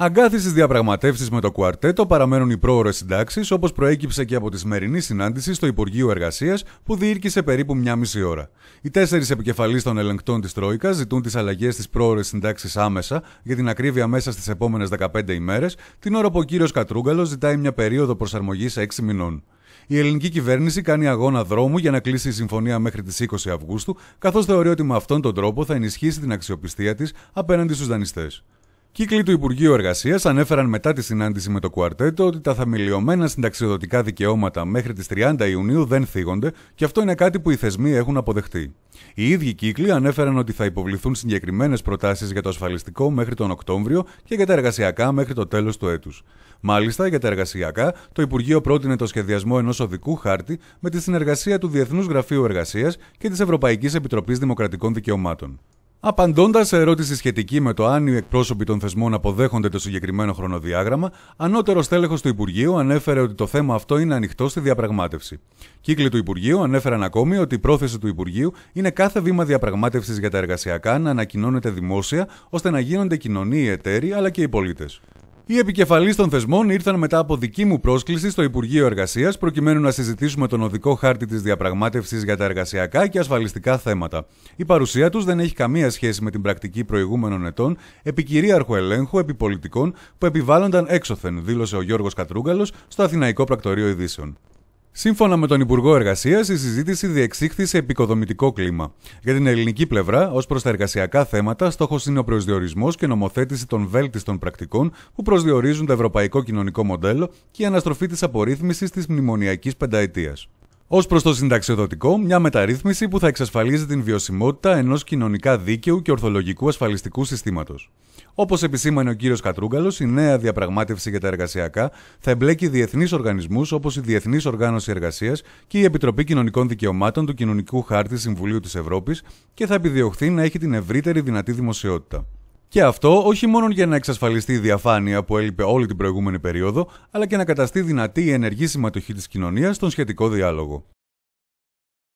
Αγκάθι στις διαπραγματεύσεις με το κουαρτέτο παραμένουν οι πρόορε συντάξεις, όπως προέκυψε και από τη σημερινή συνάντηση στο Υπουργείο Εργασίας, που διήρκησε περίπου μία μισή ώρα. Οι τέσσερις επικεφαλείς των ελεγκτών της Τρόικας ζητούν τις αλλαγές στις πρόορε συντάξεις άμεσα, για την ακρίβεια μέσα στις επόμενες 15 ημέρες, την ώρα που ο κύριος Κατρούγκαλος ζητάει μια περίοδο προσαρμογής 6 μηνών. Η ελληνική κυβέρνηση κάνει αγώνα δρόμου για να κλείσει η συμφωνία μέχρι τις 20 Αυγούστου, καθώς θεωρεί ότι με αυτόν τον τρόπο θα ενισχύσει την αξιοπιστία της απέναντι στους δανειστές. Κύκλοι του Υπουργείου Εργασίας ανέφεραν μετά τη συνάντηση με το κουαρτέτο ότι τα θαμιλιωμένα συνταξιοδοτικά δικαιώματα μέχρι τις 30 Ιουνίου δεν θίγονται και αυτό είναι κάτι που οι θεσμοί έχουν αποδεχτεί. Οι ίδιοι κύκλοι ανέφεραν ότι θα υποβληθούν συγκεκριμένες προτάσεις για το ασφαλιστικό μέχρι τον Οκτώβριο και για τα εργασιακά μέχρι το τέλος του έτους. Μάλιστα, για τα εργασιακά, το Υπουργείο πρότεινε το σχεδιασμό ενός οδικού χάρτη με τη συνεργασία του Διεθνούς Γραφείου Εργασίας και της Ευρωπαϊκής Επιτροπής Δημοκρατικών Δικαιωμάτων. Απαντώντας σε ερώτηση σχετική με το αν οι εκπρόσωποι των θεσμών αποδέχονται το συγκεκριμένο χρονοδιάγραμμα, ανώτερος τέλεχο του Υπουργείου ανέφερε ότι το θέμα αυτό είναι ανοιχτό στη διαπραγμάτευση. Κύκλοι του Υπουργείου ανέφεραν ακόμη ότι η πρόθεση του Υπουργείου είναι κάθε βήμα διαπραγμάτευσης για τα εργασιακά να ανακοινώνεται δημόσια, ώστε να γίνονται κοινωνοί οι εταίροι αλλά και οι πολίτες. Οι επικεφαλείς των θεσμών ήρθαν μετά από δική μου πρόσκληση στο Υπουργείο Εργασίας προκειμένου να συζητήσουμε τον οδικό χάρτη της διαπραγμάτευσης για τα εργασιακά και ασφαλιστικά θέματα. Η παρουσία τους δεν έχει καμία σχέση με την πρακτική προηγούμενων ετών επικυρίαρχου ελέγχου επιπολιτικών που επιβάλλονταν έξωθεν, δήλωσε ο Γιώργος Κατρούγκαλος στο Αθηναϊκό Πρακτορείο Ειδήσεων. Σύμφωνα με τον Υπουργό Εργασίας, η συζήτηση διεξήχθη σε επικοδομητικό κλίμα. Για την ελληνική πλευρά, ως προς τα εργασιακά θέματα, στόχος είναι ο προσδιορισμός και νομοθέτηση των βέλτιστων πρακτικών που προσδιορίζουν το ευρωπαϊκό κοινωνικό μοντέλο και η αναστροφή της απορρίθμισης της μνημονιακής πενταετίας. Ως προς το συνταξιοδοτικό, μια μεταρρύθμιση που θα εξασφαλίζει την βιωσιμότητα ενός κοινωνικά δίκαιου και ορθολογικού ασφαλιστικού συστήματος. Όπως επισήμανε ο κ. Κατρούγκαλος, η νέα διαπραγμάτευση για τα εργασιακά θα εμπλέκει διεθνείς οργανισμούς όπως η Διεθνής Οργάνωση Εργασίας και η Επιτροπή Κοινωνικών Δικαιωμάτων του Κοινωνικού Χάρτη Συμβουλίου της Ευρώπης και θα επιδιωχθεί να έχει την ευρύτερη δυνατή δημοσιότητα. Και αυτό όχι μόνο για να εξασφαλιστεί η διαφάνεια που έλειπε όλη την προηγούμενη περίοδο, αλλά και να καταστεί δυνατή η ενεργή συμμετοχή της κοινωνίας στον σχετικό διάλογο.